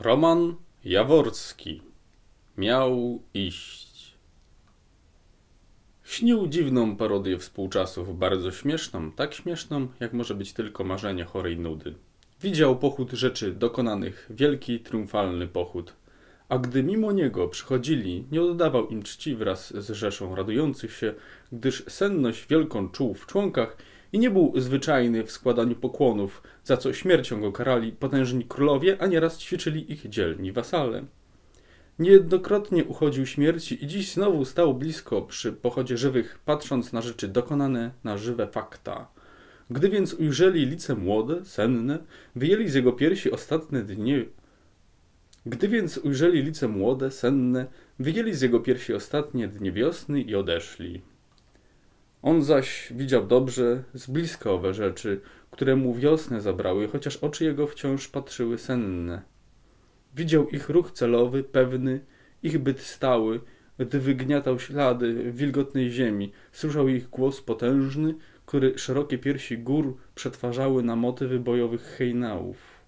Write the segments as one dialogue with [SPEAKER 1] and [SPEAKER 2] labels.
[SPEAKER 1] Roman Jaworski miał iść. Śnił dziwną parodię współczasów, bardzo śmieszną, tak śmieszną, jak może być tylko marzenie chorej nudy. Widział pochód rzeczy dokonanych, wielki, triumfalny pochód. A gdy mimo niego przychodzili, nie oddawał im czci wraz z rzeszą radujących się, gdyż senność wielką czuł w członkach i nie był zwyczajny w składaniu pokłonów, za co śmiercią go karali potężni królowie, a nieraz ćwiczyli ich dzielni wasale. Niejednokrotnie uchodził śmierci i dziś znowu stał blisko przy pochodzie żywych, patrząc na rzeczy dokonane, na żywe fakta. Gdy więc ujrzeli lice młode, senne, wyjęli z jego piersi ostatnie dnie. Gdy więc ujrzeli lice młode, senne, wyjęli z jego piersi ostatnie dnie wiosny i odeszli. On zaś widział dobrze z bliska owe rzeczy, które mu wiosnę zabrały, chociaż oczy jego wciąż patrzyły senne. Widział ich ruch celowy, pewny, ich byt stały, gdy wygniatał ślady w wilgotnej ziemi, słyszał ich głos potężny, który szerokie piersi gór przetwarzały na motywy bojowych hejnałów.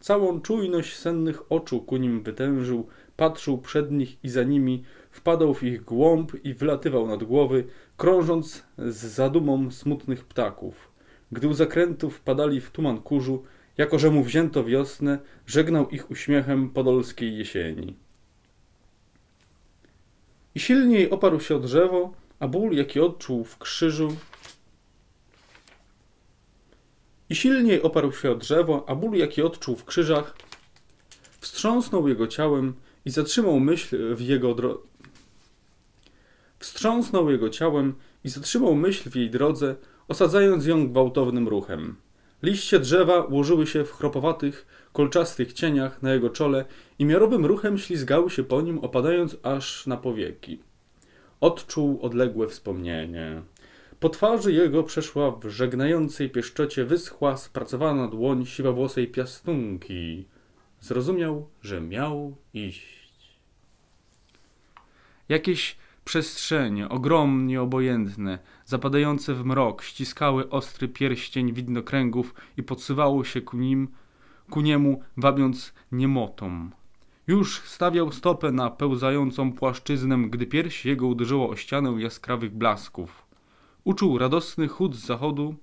[SPEAKER 1] Całą czujność sennych oczu ku nim wytężył, patrzył przed nich i za nimi, wpadał w ich głąb i wylatywał nad głowy, krążąc z zadumą smutnych ptaków. Gdy u zakrętów padali w tuman kurzu, jako że mu wzięto wiosnę, żegnał ich uśmiechem podolskiej jesieni. I silniej oparł się o drzewo, a ból, jaki odczuł w krzyżu, i silniej oparł się o drzewo, a ból, jaki odczuł w krzyżach, wstrząsnął jego ciałem i zatrzymał myśl w jego dro... Wstrząsnął jego ciałem i zatrzymał myśl w jej drodze, osadzając ją gwałtownym ruchem. Liście drzewa ułożyły się w chropowatych, kolczastych cieniach na jego czole i miarowym ruchem ślizgały się po nim, opadając aż na powieki. Odczuł odległe wspomnienie. Po twarzy jego przeszła w żegnającej pieszczocie wyschła, spracowana dłoń siwawłosej piastunki. Zrozumiał, że miał iść. Jakieś przestrzenie, ogromnie obojętne, zapadające w mrok, ściskały ostry pierścień widnokręgów i podsywało się ku nim, ku niemu wabiąc niemotą. Już stawiał stopę na pełzającą płaszczyznę, gdy pierś jego uderzyło o ścianę jaskrawych blasków. Uczuł radosny chód z zachodu,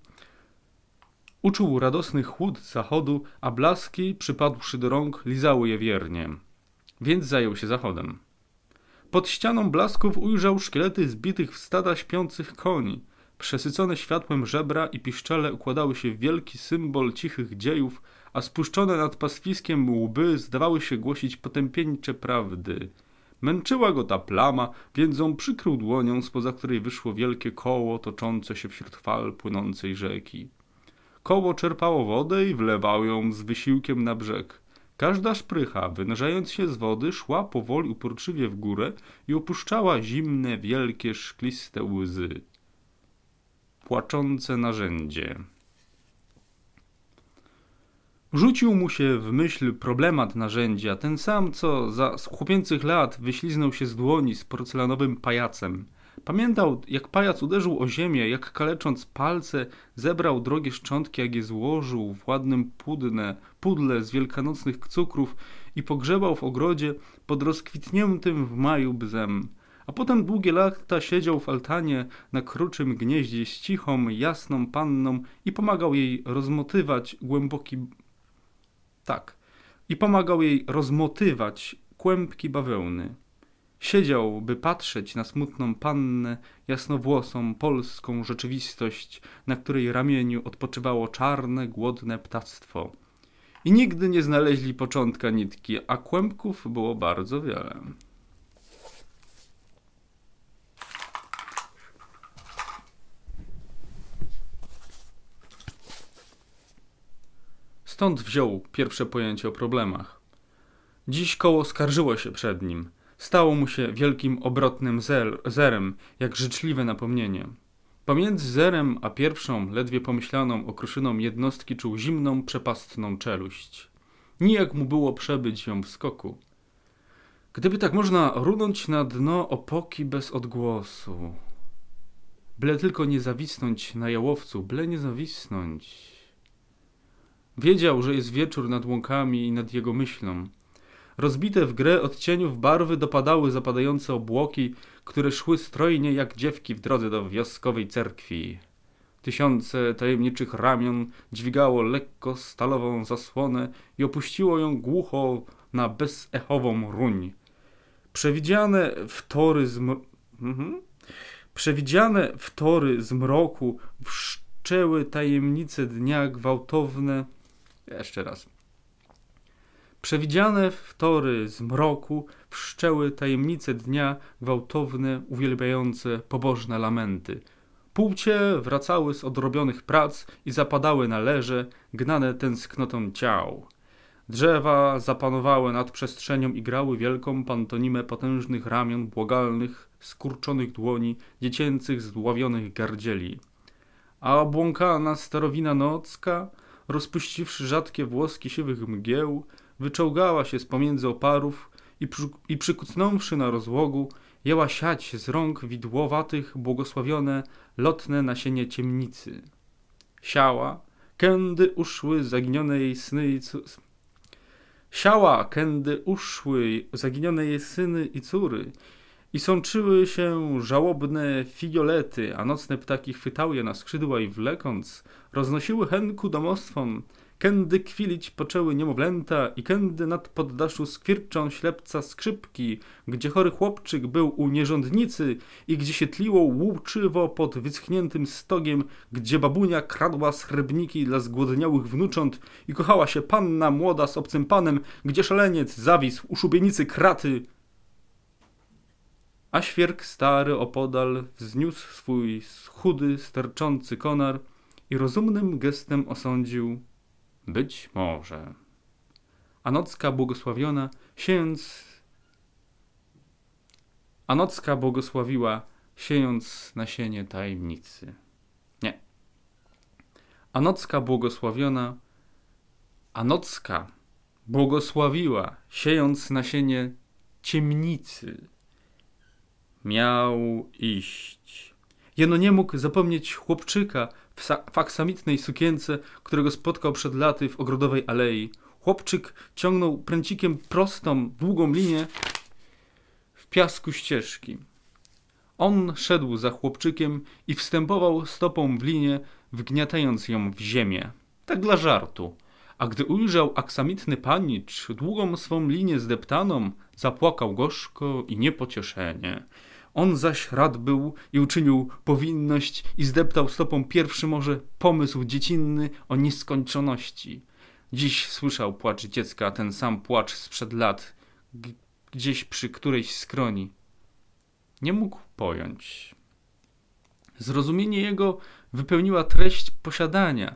[SPEAKER 1] uczuł radosny chłód zachodu, a blaski, przypadłszy do rąk, lizały je wiernie. Więc zajął się zachodem. Pod ścianą blasków ujrzał szkielety zbitych w stada śpiących koni. Przesycone światłem żebra i piszczele układały się w wielki symbol cichych dziejów, a spuszczone nad pastwiskiem łby zdawały się głosić potępieńcze prawdy – Męczyła go ta plama, więc ją przykrył dłonią, spoza której wyszło wielkie koło toczące się wśród fal płynącej rzeki. Koło czerpało wodę i wlewało ją z wysiłkiem na brzeg. Każda szprycha, wynurzając się z wody, szła powoli uporczywie w górę i opuszczała zimne, wielkie, szkliste łzy. Płaczące narzędzie. Rzucił mu się w myśl problemat narzędzia, ten sam, co za chłopięcych lat wyśliznął się z dłoni z porcelanowym pajacem. Pamiętał, jak pajac uderzył o ziemię, jak kalecząc palce zebrał drogie szczątki, jak je złożył w ładnym pudle, pudle z wielkanocnych cukrów i pogrzebał w ogrodzie pod rozkwitniętym w maju bzem. A potem długie lata siedział w altanie na kruczym gnieździe z cichą, jasną panną i pomagał jej rozmotywać głęboki tak. I pomagał jej rozmotywać kłębki bawełny. Siedział, by patrzeć na smutną pannę, jasnowłosą, polską rzeczywistość, na której ramieniu odpoczywało czarne, głodne ptactwo. I nigdy nie znaleźli początka nitki, a kłębków było bardzo wiele. Stąd wziął pierwsze pojęcie o problemach. Dziś koło skarżyło się przed nim. Stało mu się wielkim obrotnym zer zerem, jak życzliwe napomnienie. Pomiędzy zerem a pierwszą, ledwie pomyślaną okruszyną jednostki czuł zimną, przepastną czeluść. Nijak mu było przebyć ją w skoku. Gdyby tak można runąć na dno opoki bez odgłosu. Byle tylko nie zawisnąć na jałowcu, byle nie zawisnąć. Wiedział, że jest wieczór nad łąkami i nad jego myślą. Rozbite w grę odcieniów barwy dopadały zapadające obłoki, które szły strojnie jak dziewki w drodze do wioskowej cerkwi. Tysiące tajemniczych ramion dźwigało lekko stalową zasłonę i opuściło ją głucho na bezechową ruń. Przewidziane w tory z... Mhm. Przewidziane w tory wszczęły tajemnice dnia gwałtowne jeszcze raz. Przewidziane w tory zmroku wszczęły tajemnice dnia gwałtowne, uwielbiające pobożne lamenty. Płcie wracały z odrobionych prac i zapadały na leże, gnane tęsknotą ciał. Drzewa zapanowały nad przestrzenią i grały wielką pantonimę potężnych ramion błagalnych, skurczonych dłoni, dziecięcych zdławionych gardzieli. A obłąkana starowina nocka rozpuściwszy rzadkie włoski siwych mgieł, wyczołgała się z pomiędzy oparów i, przy, i przykucnąwszy na rozłogu, jęła siać z rąk widłowatych błogosławione lotne nasienie ciemnicy. Siała, kędy uszły zaginione jej syny i córy. Siała, kędy uszły zaginione jej syny i córy i sączyły się żałobne figiolety, a nocne ptaki chwytały je na skrzydła i wlekąc, roznosiły henku domostwom. Kędy kwilić poczęły niemowlęta i kędy nad poddaszu skwirczą ślepca skrzypki, gdzie chory chłopczyk był u nierządnicy i gdzie się tliło łuczywo pod wyschniętym stogiem, gdzie babunia kradła schrebniki dla zgłodniałych wnucząt i kochała się panna młoda z obcym panem, gdzie szaleniec zawisł u szubienicy kraty a świerk stary opodal wzniósł swój chudy, sterczący konar i rozumnym gestem osądził być może. A nocka błogosławiona siejąc a nocka błogosławiła siejąc nasienie tajemnicy. Nie. A nocka błogosławiona a nocka błogosławiła siejąc nasienie ciemnicy miał iść. Jeno nie mógł zapomnieć chłopczyka w faksamitnej sukience, którego spotkał przed laty w ogrodowej alei. Chłopczyk ciągnął pręcikiem prostą, długą linię w piasku ścieżki. On szedł za chłopczykiem i wstępował stopą w linię, wgniatając ją w ziemię. Tak dla żartu. A gdy ujrzał aksamitny panicz długą swą linię zdeptaną, zapłakał gorzko i niepocieszenie. On zaś rad był i uczynił powinność i zdeptał stopą pierwszy może pomysł dziecinny o nieskończoności. Dziś słyszał płacz dziecka, ten sam płacz sprzed lat, gdzieś przy którejś skroni. Nie mógł pojąć. Zrozumienie jego wypełniła treść posiadania.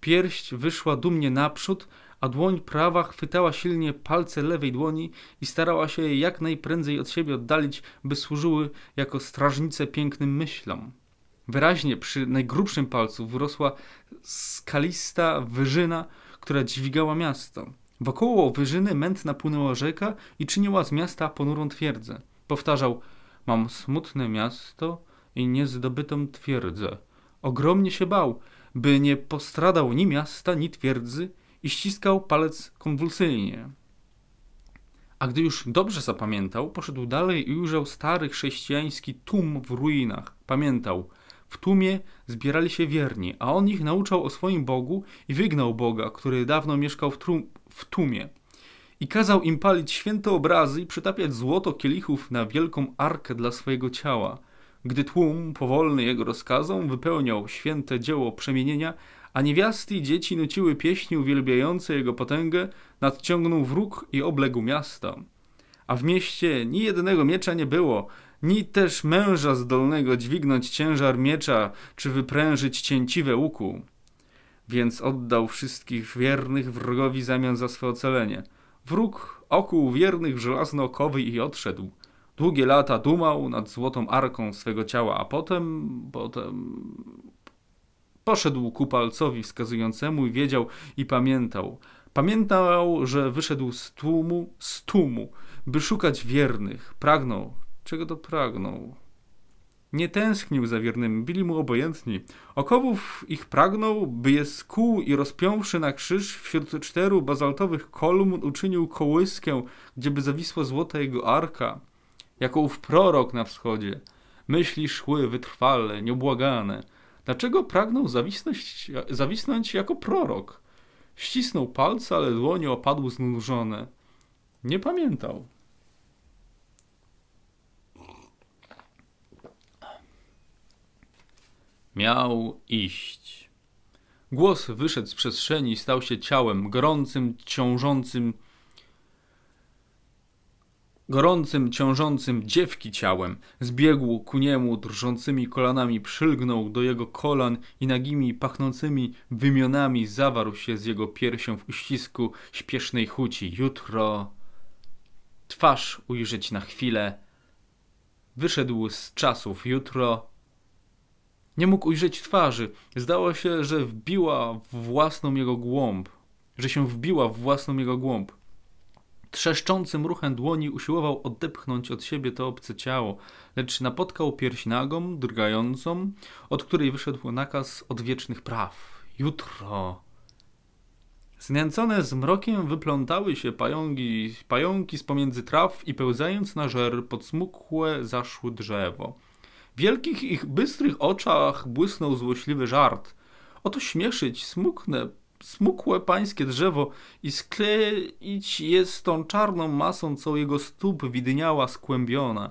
[SPEAKER 1] Pierść wyszła dumnie naprzód, a dłoń prawa chwytała silnie palce lewej dłoni i starała się je jak najprędzej od siebie oddalić, by służyły jako strażnice pięknym myślom. Wyraźnie przy najgrubszym palcu wyrosła skalista wyżyna, która dźwigała miasto. Wokoło wyżyny mętna płynęła rzeka i czyniła z miasta ponurą twierdzę. Powtarzał: Mam smutne miasto i niezdobytą twierdzę. Ogromnie się bał, by nie postradał ni miasta, ni twierdzy, i ściskał palec konwulsyjnie. A gdy już dobrze zapamiętał, poszedł dalej i ujrzał stary chrześcijański tłum w ruinach. Pamiętał, w tłumie zbierali się wierni, a on ich nauczał o swoim Bogu i wygnał Boga, który dawno mieszkał w, trum, w tłumie. I kazał im palić święte obrazy i przytapiać złoto kielichów na wielką arkę dla swojego ciała. Gdy tłum, powolny jego rozkazom, wypełniał święte dzieło przemienienia, a niewiasty i dzieci nuciły pieśni uwielbiające jego potęgę, nadciągnął wróg i obległ miasto, A w mieście ni jednego miecza nie było, ni też męża zdolnego dźwignąć ciężar miecza, czy wyprężyć cięciwe łuku. Więc oddał wszystkich wiernych wrogowi zamian za swe ocalenie. Wróg okuł wiernych w żelazne okowy i odszedł. Długie lata dumał nad złotą arką swego ciała, a potem, potem Poszedł ku palcowi wskazującemu i wiedział i pamiętał. Pamiętał, że wyszedł z tłumu, z tłumu, by szukać wiernych. Pragnął. Czego to pragnął? Nie tęsknił za wiernymi, byli mu obojętni. Okowów ich pragnął, by je skuł i rozpiąwszy na krzyż wśród czteru bazaltowych kolumn uczynił kołyskę, gdzieby zawisła złota jego arka. Jako ów prorok na wschodzie. Myśli szły wytrwale, nieubłagane Dlaczego pragnął zawisnąć, jako prorok? Ścisnął palce, ale dłonie opadły znużone. Nie pamiętał. Miał iść. Głos wyszedł z przestrzeni i stał się ciałem, gorącym, ciążącym, Gorącym, ciążącym dziewki ciałem zbiegł ku niemu, drżącymi kolanami przylgnął do jego kolan i nagimi, pachnącymi wymionami zawarł się z jego piersią w uścisku śpiesznej chuci. Jutro... Twarz ujrzeć na chwilę. Wyszedł z czasów jutro... Nie mógł ujrzeć twarzy. Zdało się, że wbiła w własną jego głąb. Że się wbiła w własną jego głąb. Trzeszczącym ruchem dłoni usiłował odepchnąć od siebie to obce ciało, lecz napotkał pierś nagą, drgającą, od której wyszedł nakaz odwiecznych praw. Jutro. Znęcone zmrokiem wyplątały się pajągi, pająki z pomiędzy traw i pełzając na żer podsmukłe zaszły drzewo. W wielkich ich bystrych oczach błysnął złośliwy żart. Oto śmieszyć, smukne smukłe pańskie drzewo i skleić je z tą czarną masą, co jego stóp widniała skłębiona.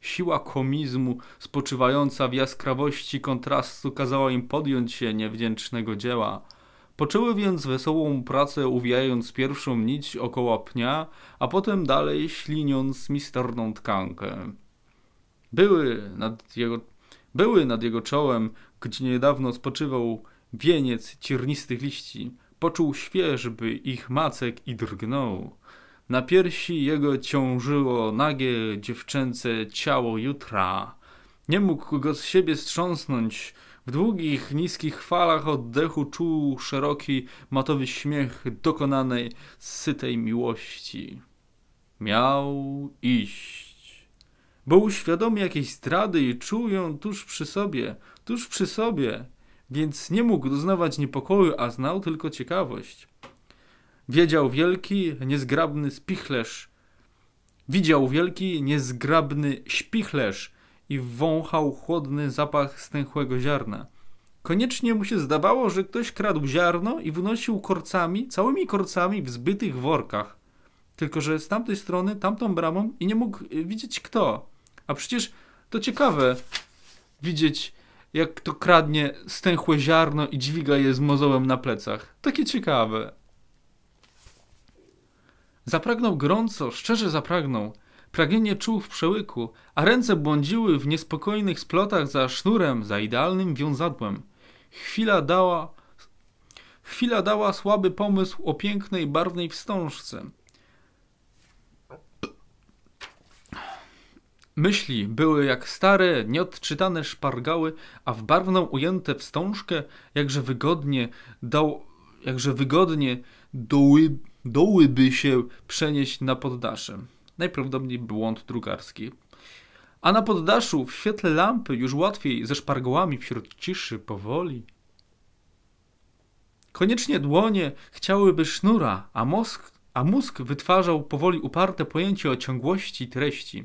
[SPEAKER 1] Siła komizmu spoczywająca w jaskrawości kontrastu kazała im podjąć się niewdzięcznego dzieła. Poczęły więc wesołą pracę, uwijając pierwszą nić około pnia, a potem dalej śliniąc misterną tkankę. Były nad jego, były nad jego czołem, gdzie niedawno spoczywał wieniec ciernistych liści, poczuł świeżby ich macek i drgnął. Na piersi jego ciążyło nagie dziewczęce ciało jutra. Nie mógł go z siebie strząsnąć. W długich, niskich falach oddechu czuł szeroki, matowy śmiech dokonanej, sytej miłości. Miał iść. Był świadomy jakiejś strady i czuł ją tuż przy sobie, tuż przy sobie więc nie mógł doznawać niepokoju, a znał tylko ciekawość. Wiedział wielki, niezgrabny spichlerz. Widział wielki, niezgrabny śpichlerz i wąchał chłodny zapach stęchłego ziarna. Koniecznie mu się zdawało, że ktoś kradł ziarno i wynosił korcami, całymi korcami w zbytych workach. Tylko, że z tamtej strony, tamtą bramą i nie mógł y, widzieć kto. A przecież to ciekawe widzieć jak kto kradnie stęchłe ziarno i dźwiga je z mozołem na plecach. Takie ciekawe. Zapragnął gorąco, szczerze zapragnął. Pragnienie czuł w przełyku, a ręce błądziły w niespokojnych splotach za sznurem, za idealnym wiązadłem. Chwila dała Chwila dała słaby pomysł o pięknej, barwnej wstążce. Myśli były jak stare, nieodczytane szpargały, a w barwną ujęte wstążkę jakże wygodnie dał, jakże wygodnie doły, dołyby się przenieść na poddasze. Najprawdopodobniej błąd drukarski. A na poddaszu, w świetle lampy, już łatwiej ze szpargołami wśród ciszy, powoli. Koniecznie dłonie chciałyby sznura, a mózg, a mózg wytwarzał powoli uparte pojęcie o ciągłości treści.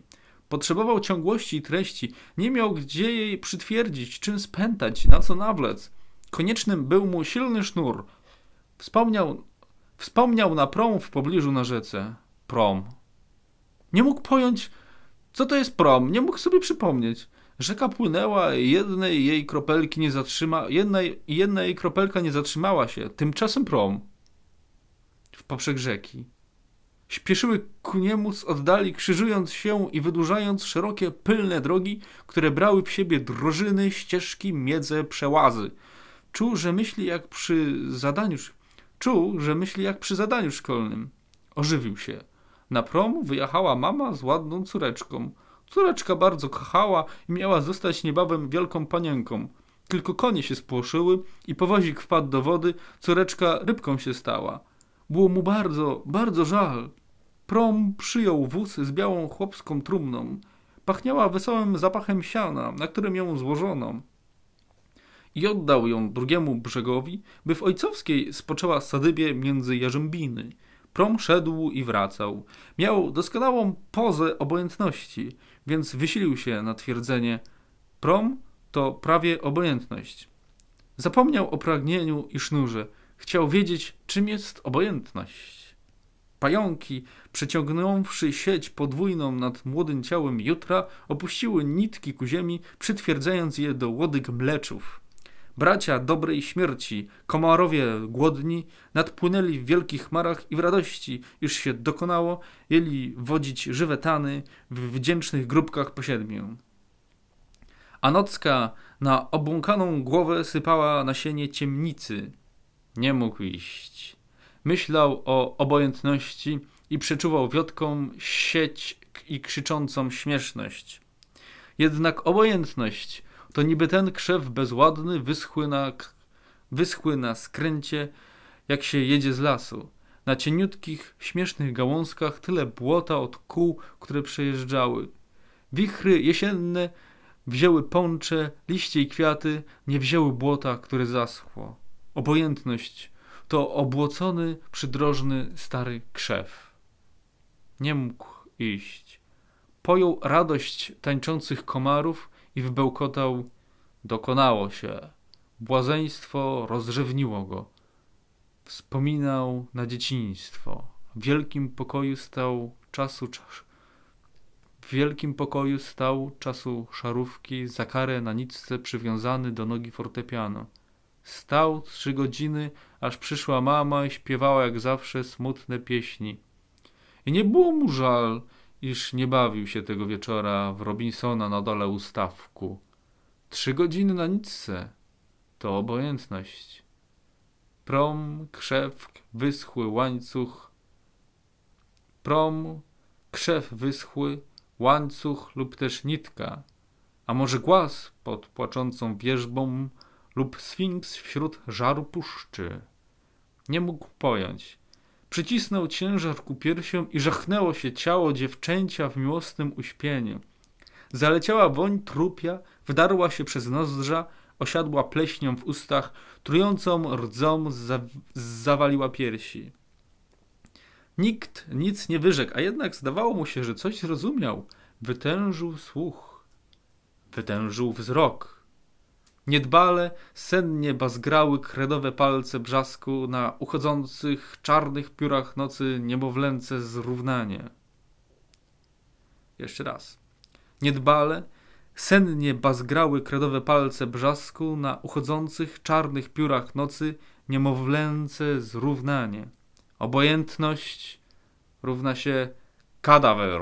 [SPEAKER 1] Potrzebował ciągłości i treści, nie miał gdzie jej przytwierdzić, czym spętać, na co nawlec. Koniecznym był mu silny sznur. Wspomniał, wspomniał na prom w pobliżu na rzece. Prom. Nie mógł pojąć, co to jest prom, nie mógł sobie przypomnieć. Rzeka płynęła, jednej jej kropelki nie zatrzyma, jednej, jedna jej kropelka nie zatrzymała się, tymczasem prom w poprzek rzeki. Śpieszyły ku niemu z oddali, krzyżując się i wydłużając szerokie, pylne drogi, które brały w siebie drożyny, ścieżki, miedze, przełazy. Czuł, że myśli jak przy zadaniu... Czuł, że myśli jak przy zadaniu szkolnym. Ożywił się. Na prom wyjechała mama z ładną córeczką. Córeczka bardzo kochała i miała zostać niebawem wielką panienką. Tylko konie się spłoszyły i powozik wpadł do wody, córeczka rybką się stała. Było mu bardzo, bardzo żal. Prom przyjął wóz z białą chłopską trumną. Pachniała wesołym zapachem siana, na którym ją złożono. I oddał ją drugiemu brzegowi, by w ojcowskiej spoczęła sadybie między jarzębiny. Prom szedł i wracał. Miał doskonałą pozę obojętności, więc wysilił się na twierdzenie prom to prawie obojętność. Zapomniał o pragnieniu i sznurze. Chciał wiedzieć, czym jest obojętność. Pająki, przeciągnąwszy sieć podwójną nad młodym ciałem jutra, opuściły nitki ku ziemi, przytwierdzając je do łodyg mleczów. Bracia dobrej śmierci, komarowie głodni, nadpłynęli w wielkich marach i w radości, iż się dokonało, jeli wodzić żywe tany w wdzięcznych grupkach po siedmiu. A nocka na obłąkaną głowę sypała nasienie ciemnicy. Nie mógł iść. Myślał o obojętności i przeczuwał wiotką sieć i krzyczącą śmieszność. Jednak obojętność to niby ten krzew bezładny, wyschły na, wyschły na skręcie, jak się jedzie z lasu. Na cieniutkich, śmiesznych gałązkach tyle błota od kół, które przejeżdżały. Wichry jesienne wzięły pącze, liście i kwiaty, nie wzięły błota, które zaschło. Obojętność to obłocony, przydrożny stary krzew. Nie mógł iść. Pojął radość tańczących komarów i wybełkotał: Dokonało się. Błazeństwo rozrzewniło go. Wspominał na dzieciństwo. W wielkim pokoju stał czasu w wielkim pokoju stał czasu szarówki, za karę na nitce przywiązany do nogi fortepianu. Stał trzy godziny, aż przyszła mama i śpiewała jak zawsze smutne pieśni. I nie było mu żal, iż nie bawił się tego wieczora w Robinsona na dole ustawku. Trzy godziny na nicce to obojętność. Prom, krzew wyschły łańcuch. Prom, krzew wyschły, łańcuch lub też nitka. A może głaz pod płaczącą wierzbą lub sfinks wśród żaru puszczy. Nie mógł pojąć. Przycisnął ciężar ku piersiom i żachnęło się ciało dziewczęcia w miłosnym uśpieniu. Zaleciała woń trupia, wdarła się przez nozdrza, osiadła pleśnią w ustach, trującą rdzą zawaliła piersi. Nikt nic nie wyrzekł, a jednak zdawało mu się, że coś zrozumiał. Wytężył słuch, wytężył wzrok. Niedbale, sennie bazgrały kredowe palce brzasku na uchodzących czarnych piórach nocy niemowlęce zrównanie. Jeszcze raz. Niedbale, sennie bazgrały kredowe palce brzasku na uchodzących czarnych piórach nocy niemowlęce zrównanie. Obojętność równa się kadawer.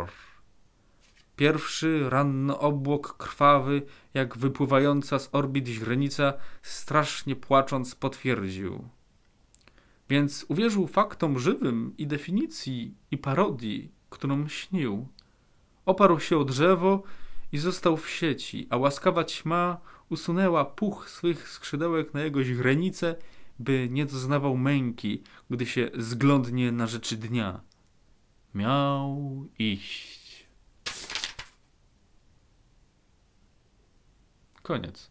[SPEAKER 1] Pierwszy ranny obłok krwawy, jak wypływająca z orbit źrenica, strasznie płacząc potwierdził. Więc uwierzył faktom żywym i definicji i parodii, którą śnił. Oparł się o drzewo i został w sieci, a łaskawa ćma usunęła puch swych skrzydełek na jego źrenicę, by nie doznawał męki, gdy się zglądnie na rzeczy dnia. Miał iść. Koniec.